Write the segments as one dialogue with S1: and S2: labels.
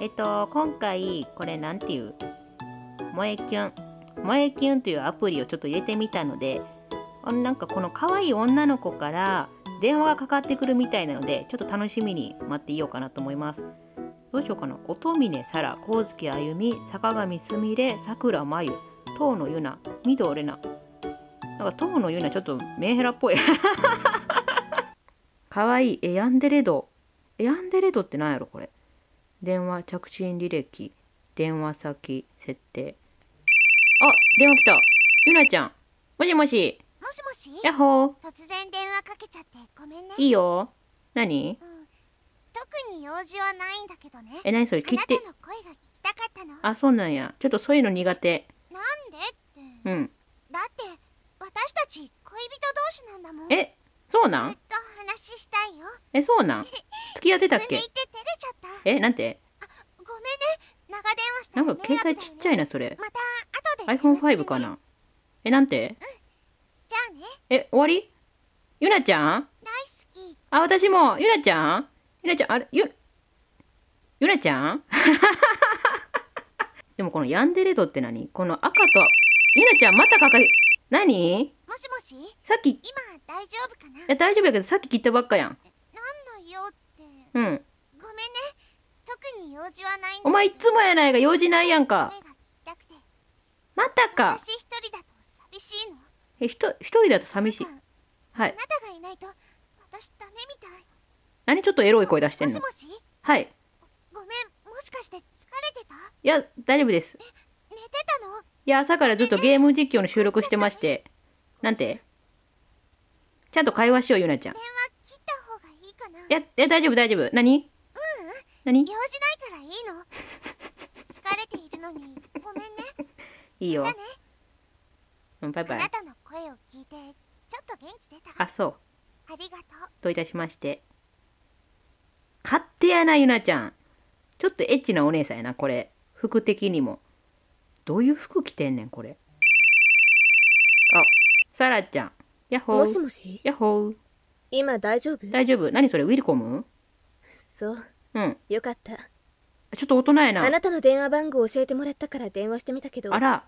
S1: えっと、今回、これなんていう、萌えキュン。萌えキュンというアプリをちょっと入れてみたので、なんかこの可愛い女の子から電話がかかってくるみたいなので、ちょっと楽しみに待っていようかなと思います。どうしようかな。乙峰沙羅、光月あゆみ、坂上すみれ、さくらまゆ、う野ゆな、みどれな。なんかう野ゆなちょっとメンヘラっぽい。かわいい。え、ヤンデレド。え、ヤンデレドってなんやろこれ。電話着信履歴電話先設定あ電話来たゆなちゃんもしもしもしもしやっほー突然電
S2: 話かけちゃってごめんねいい
S1: よ何、うん、
S2: 特に用事はないんだけどね
S1: え何それ切ってあそうなんやちょっとそういうの苦手なんでってうんだって
S2: 私たち恋人同士
S1: なんだもんえそうなんずっと話したいよえそうなん 付き合ってたっけ自分で言ってえ、なんてごめんね。長電話した、なんか携帯ちっちゃいな、それ。また後で。iPhone5 かな。え、なんて、じゃあね。え、終わりゆなちゃん大好き。あ、私も。ゆなちゃんゆなちゃん、あれ、ゆ、ゆなちゃん でもこのヤンデレドって何この赤と、ゆなちゃんまたかか、何もしもしさっき、今大丈夫かないや、大丈夫やけど、さっき切ったばっかやん。何の用って。うん。ごめんね。お前いつもやないが用事ないやんかまたか私一人だと寂しいのえひと一人だと寂しいはいあなたがいないと私ダメみたい何ちょっとエロい声出してんのはいごめんもしかして疲れてたいや大丈夫です寝てたのいや朝からずっとゲーム実況の収録してまして、ね、なんてちゃんと会話しようゆなちゃん電話切った方がいいかないやいや大丈夫大丈夫何何用
S2: ないからいいの 疲れているのにごめんね
S1: いいよ、ね、うんバイバイあなたの声を聞いてちょっと元気出たあそうありがとうといたしまして勝手やなゆなちゃんちょっとエッチなお姉さんやなこれ服的にもどういう服着てんねんこれあさらちゃんやッほーもしもしやほー今大丈夫大丈夫何それウィルコムそううんよかったちょっと大人やなあなた
S3: の電話番号教えてもらったから電話してみたけどあら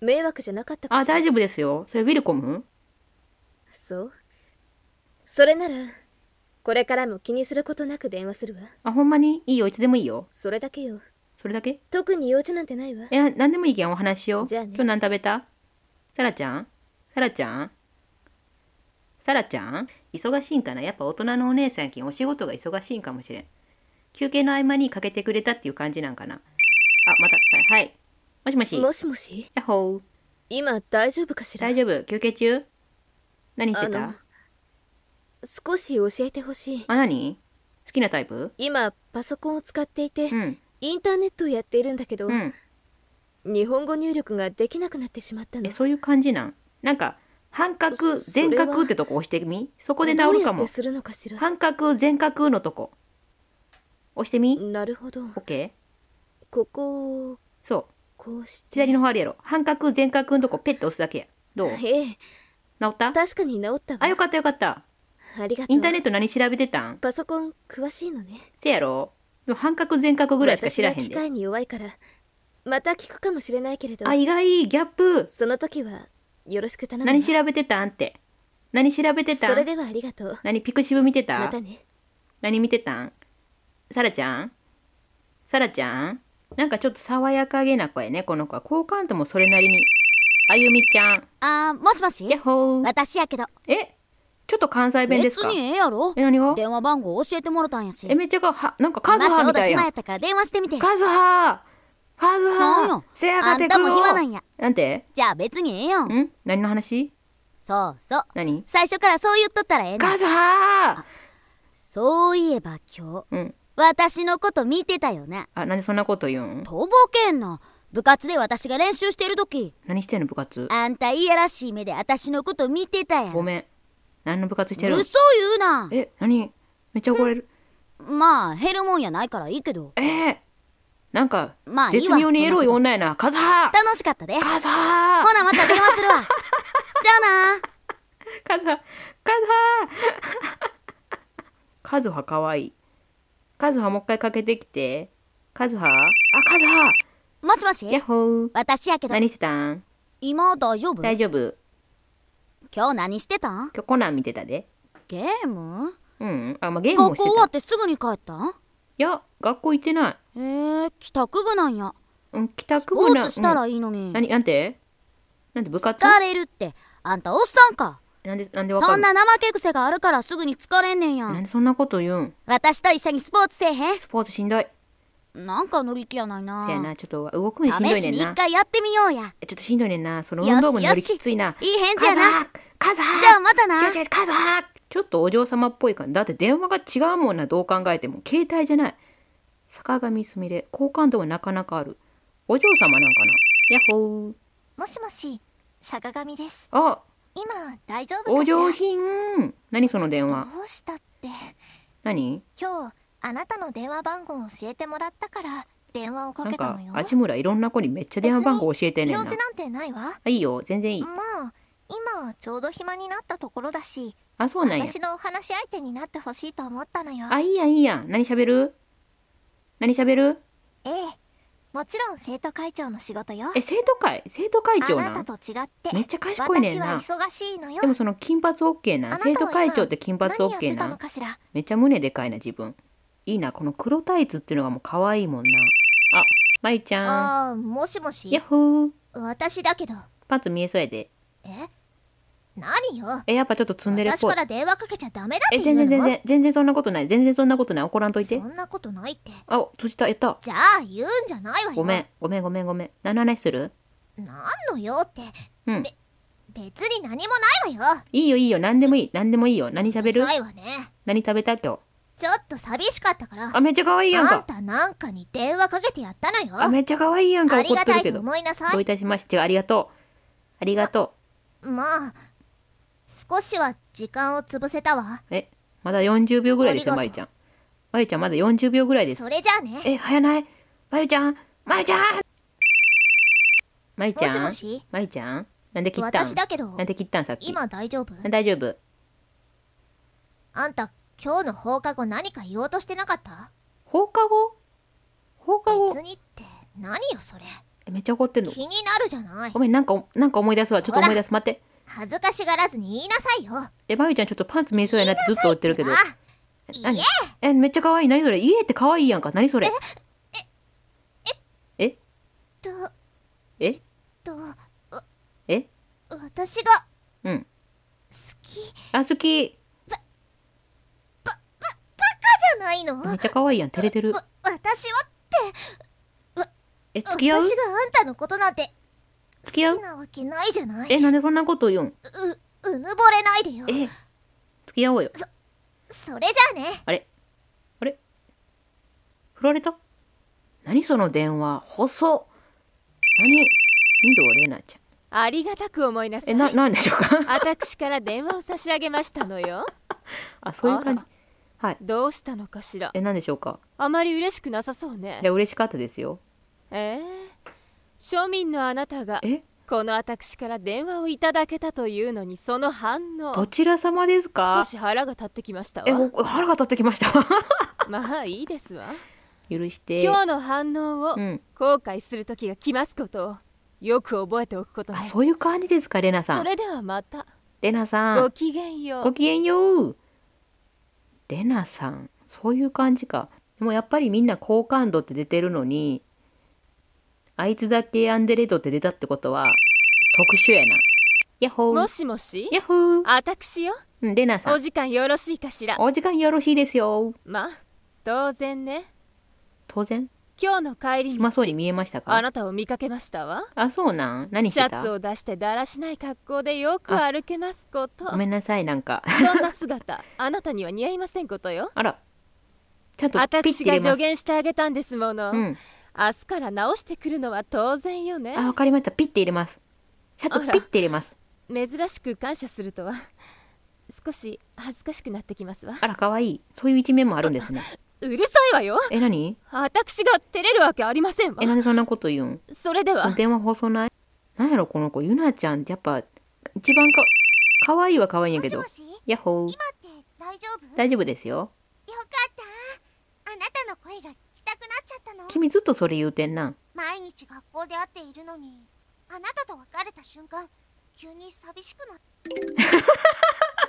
S3: 迷惑じゃなかっ
S1: たかあ大丈夫ですよそれウィルコムそう
S3: それならこれからも気にすることなく電話するわ
S1: あほんまにいいよいつでもいいよそれだけよそれだけ
S3: 特に用事なんてない
S1: わえ、な何でもいいけんお話しようじゃあ、ね、今日何食べたサラちゃんサラちゃんサラちゃん忙しいんかなやっぱ大人のお姉さんやけんお仕事が忙しいんかもしれん休憩の合間にかけてくれたっていう感じなんかなあまたはいもしもしもし
S3: もしやっほー今大丈夫かしら大丈夫休憩中何してた少し教えてほし
S1: いあ何好きなタイプ
S3: 今パソコンを使っていて、うん、インターネットをやって
S1: いるんだけど、うん、日本語入力ができなくなってしまったのそういう感じなんなんか半角全角ってとこ押してみそこで治るかも半角全角のとこ押してみなるほどオッケーここそうこうして左の方あるやろ半角全角のとこペッて押すだけやどうええ治った確かに治ったわあよかったよかった
S3: ありがとうインターネット
S1: 何調べてたんパ
S3: ソコン詳しいのね
S1: せやろで半角全角ぐらいしか知らへんで機械
S3: に弱いからまた聞くかもしれないけれどあ意外ギャップその時はよろしく頼む何調
S1: べてたんって何調べてたんそれで
S3: はありがとう
S1: 何ピクシブ見てたまたね何見てたんさらちゃんさらちゃんなんかちょっと爽やかげな声ね、この子は。好感度もそれなりに。あゆみちゃん。あ
S4: ー、もしもしやっほー。私やけど。え
S1: ちょっと関西弁ですか別にえ
S4: えやろ。え、何が電話番号教えてもらたんやし。え、めっちゃか、は、なんかカズハみたいやん。ちょうど暇やったから電話してみて。カズハーカズハーせやかてくあんたも暇なんや。なんてじゃあ別にええや
S1: ん。ん何の
S4: 話そうそう。何最初からそう言っとったらええねん。カズハー
S1: そういえば今日。うん。私
S4: のこと見てたよね
S1: あなんでそんなこと言うんと
S4: ぼけんな部活で私が練習してる時
S1: 何してんの部活
S4: あんたいやらしい目で私のこと見てたやごめん何の部活してる嘘言うなえ何めっちゃ怒れるまあ減るもんやないからいいけどえー、なんか、まあ、絶妙にエロい女やなカズハ楽しかったでカズハほなまた電話するわ じゃあなカズハカズハ
S1: カズハかわいいカズハもう一回かけてきて。カズハあ、カズハ
S4: もしもしー。
S1: 私やけど。何してたん今大丈夫大丈夫。
S4: 今日何してたん今日コナン見てたで。ゲームうん。あ、まあ、ゲームもしてた。学校終わってすぐに帰ったんいや、学校行ってない。へえ、帰宅部なんや。うん、帰宅部なん。スポーツしたらいいのに。うん、何、なんてなんて部活疲れるって、あんたおっさんか。なんで、なんでわかそんな怠け癖があるからすぐに疲れんねんやなんでそんな
S1: こと言うん
S4: 私と一緒にスポーツせえへんスポーツしんどい。なんか乗り気やないなせやな、
S1: ちょっと動くにしんどいねしに一回やってみようやえちょっとしんどいねんな。その運動部のよりきついな。いい返事やなカズハじゃあまたなカズちょっとお嬢様っぽいかだって電話が違うもんな、どう考えても。携帯じゃない。坂上すみれ、好感度はなかなかある。お嬢様なんかな。やっほー。
S2: もしもし坂上ですあ、今大丈夫お上品
S1: 何その電話
S2: どうしたって何今日あなたの電話番号を教えてもらったから電話をかけたの
S1: よ足村いろんな子にめっちゃ電話番号教えてねんな用事な
S2: んてないわ
S1: いいよ全然いいま
S2: あ今ちょうど暇になったところだし
S1: あそうなんや私
S2: のお話し相手になってほしいと思ったのよあ
S1: いいやいいや何喋る何喋る
S2: ええもちろん生徒会長の仕事よえ生徒会生徒会長なあなたと違ってめっちゃ賢いねんな私は忙しいのよでも
S1: その金髪オッケーな生徒会長って金髪オッケーなめっちゃ胸でかいな自分いいなこの黒タイツっていうのがもう可愛いもんなあまいちゃん
S2: あもしもしやっほー私だけど
S1: パンツ見えそうやでえ
S2: 何よ
S1: えやっぱちょっと積んでるっぽいから電
S2: 話かけちゃダメだえ全然全然
S1: 全然そんなことない全然そんなことない怒らんといてそん
S2: なことないって
S1: あ閉じたやったじゃあ
S2: 言うんじゃないわよごめん
S1: ごめんごめんごめん何の話する
S2: 何のよってうん別に何もないわよ
S1: いいよいいよ何でもいい何でもいいよ何喋るないわね何食べた今日
S2: ちょっと寂しかったからあめっちゃ可愛いやんかあんたなんかに電話かけてやったのよあ
S1: めっちゃ可愛いやんか怒ってるけどありがたいと思いなさいどういたしましてありがとうありがと
S2: うまあ少しは時間を潰せたわ
S1: えまだ40秒ぐらいでしょまゆちゃんまゆちゃんまだ40秒ぐらいですそ
S2: れじゃあねえ早ないまゆちゃんまゆちゃん
S1: まゆちゃんまゆちゃんなんで切ったん私だけどなんで切ったんさっき今大丈夫大丈夫
S2: あんた今日の放課後何か言おうとしてなかった放課後放課後別にって何よそれ
S1: めっちゃ怒ってるの気に
S2: なるじゃないご
S1: めんなんかなんか思い出すわちょっと思い出す待って
S2: 恥ずかしがらずに言いなさいよ。
S1: え、まみちゃんちょっとパンツ見えそうやなってずっと追ってるけど。言ええ、めっちゃ可愛い。何それ家って可愛いやんか。何それえ、え、え、と、えと、え
S2: 私が、うん。好き。あ、好き。ば、ば、ば、バカじゃないのめっちゃ可愛いやん。照れてる。私はって、え、付き合う私があんたのことなんて付き合うなわけないじゃないえ、なんでそんなこと言うんう、うぬぼれないでよ。え、付き合おうよ。そ、それじゃあね。
S1: あれあれ振られた何その電話細何二度奈ち
S5: ゃん。ありがたく思いなさい。え、な、なんでしょうか私から電話を差し上げましたのよ。
S1: あ、そういう感じ。
S5: はい。どうしたのかしら。え、なんでしょうかあまり嬉しくなさそうね。いや、
S1: 嬉しかったですよ。
S5: ええー庶民のあなたがこの私から電話をいただけたというのにその反応どちら様ですか少し腹が立ってきましたえ腹が立ってきました まあいいですわ
S1: 許して今日
S5: の反応を後悔する時が来ますことをよく覚えておくことね、ね、そう
S1: いう感じですかレナさんそれではまたレナさんごきげんようごきげんようレナさんそういう感じかもうやっぱりみんな好感度って出てるのにあいつだけアンデレドって出たってことは、特殊やな。
S5: やっほー。もしもしやっほー。あたくしよ。レナさん。お時間よろしいかしら。お時間よろしいですよ。まあ、当然ね。当然今日の帰り道そ
S1: うに見えましたかあな
S5: たを見かけましたわ
S1: あそうなん何シャツを
S5: 出してだらしない格好でよく歩けますことごめ
S1: んなさいなんかそ
S5: んな姿 あなたには似合いませんことよあらちゃんと私が助言してあげたんですもの、うん、明日から直してくるのは当然よねあわか
S1: りましたピッて入れますちゃんとピッて入れます
S5: 珍しく感謝するとは少し恥ずかしくなってきますわあらかわいいそ
S1: ういう一面もあるんですね
S5: うるさいわよえ何私が照れるわけありませんわえなんでそ
S1: んなこと言うんそれでは電話放送ないなんやろこの子ゆなちゃんってやっぱ一番か可わいいはかわいいんやけどもしもしやっほー今って大丈夫大丈夫ですよよかったあなたの声がの君ずっとそれ言うてんな
S2: 毎日学校で会っているのにあなたと別れた瞬間急に寂しくな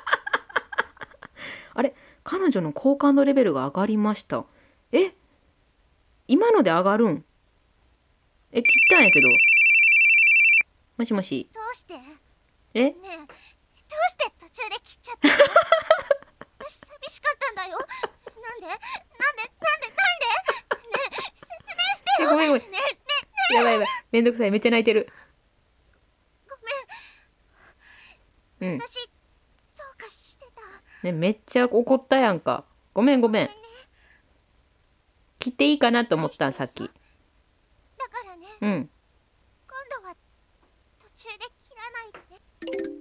S1: あれ彼女の好感度レベルが上がりましたえ今ので上がるんえ切ったんやけどもしもしどうしてえねえ
S2: どうして
S1: めんどくさい。めっちゃ泣いてる。ごめん。うん。私、どうかしてた。ね、めっちゃ怒ったやんか。ごめんごめん。切っていいかなと思ったん、さっき。だからね。うん。今度は、途中で切らないでね。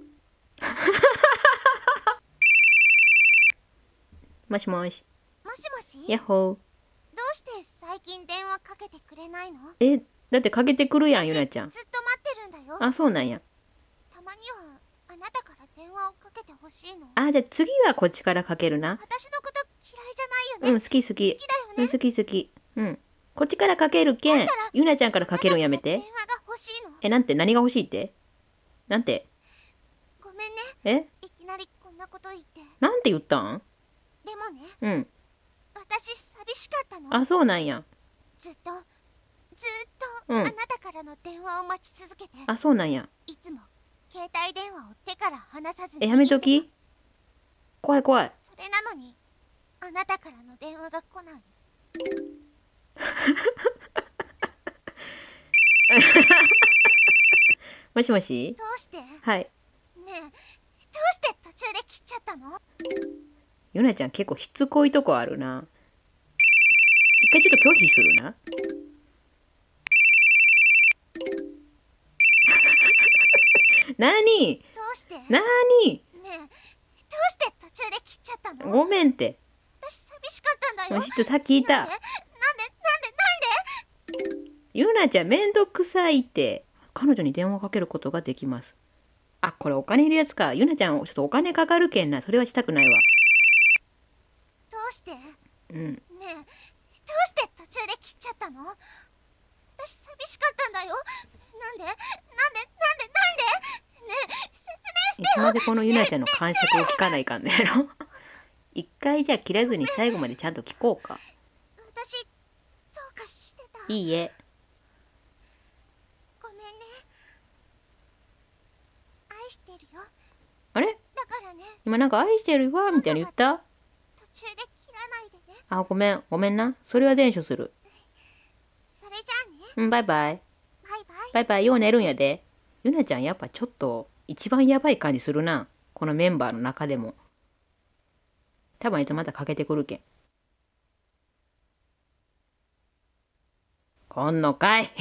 S1: もしもし。もしもし。やっほー。
S2: どうして最近電話かけてくれないのえ、
S1: だってかけてくるやん、ゆなちゃん。ずっと待ってるんだよ。あ、そうなんや。たまにはあなたから電話をかけてほしいの。あ、じゃあ次はこっちからかけるな。私のこと嫌いじゃないよね。うん、好き好き。好きだよね。うん、好き好き。うん。こっちからかけるけん、ゆなちゃんからかけるんやめて。電話が欲しいの。え、なんて何が欲しいってなんてごめんね。えいきなりこんなこと言って。なんて言ったんでもね。うん。私
S2: 寂しかったの。
S1: あ、そうなんや。ずっと。
S2: ずっとあなたからの電話を待ち続けて、うん、あそうなんやいつも携帯電話を手から離さずにえやめと
S1: き怖い怖い
S2: それなのにあなたからの電話が来ない
S1: もしもしどうしてはいねえどう
S2: して途中で切っちゃったの
S1: ヨナちゃん結構しつこいとこあるな一回ちょっと拒否するななにどうしてなにねえどうして途中で切っちゃったのごめんって私寂しかったんだよちょっとさっき言ったなんでなんでなんでゆなちゃんめんどくさいって彼女に電話をかけることができますあこれお金いるやつかゆなちゃんちょっとお金かかるけんなそれはしたくないわどうしてうんねえでこのゆなちゃんの感触を聞かないかんねやろ 一回じゃあ切らずに最後までちゃんと聞こうか私どうかしてたいいえごめんね愛してるよあれだからね今なんか愛してるわみたいに言った途中で切らないでねあごめんごめんなそれは伝承するそれじゃあねうんバイバイバイバイバイバイよう寝るんやでゆなちゃんやっぱちょっと一番やばい感じするな。このメンバーの中でも。多分あいつまたかけてくるけん。こんのかい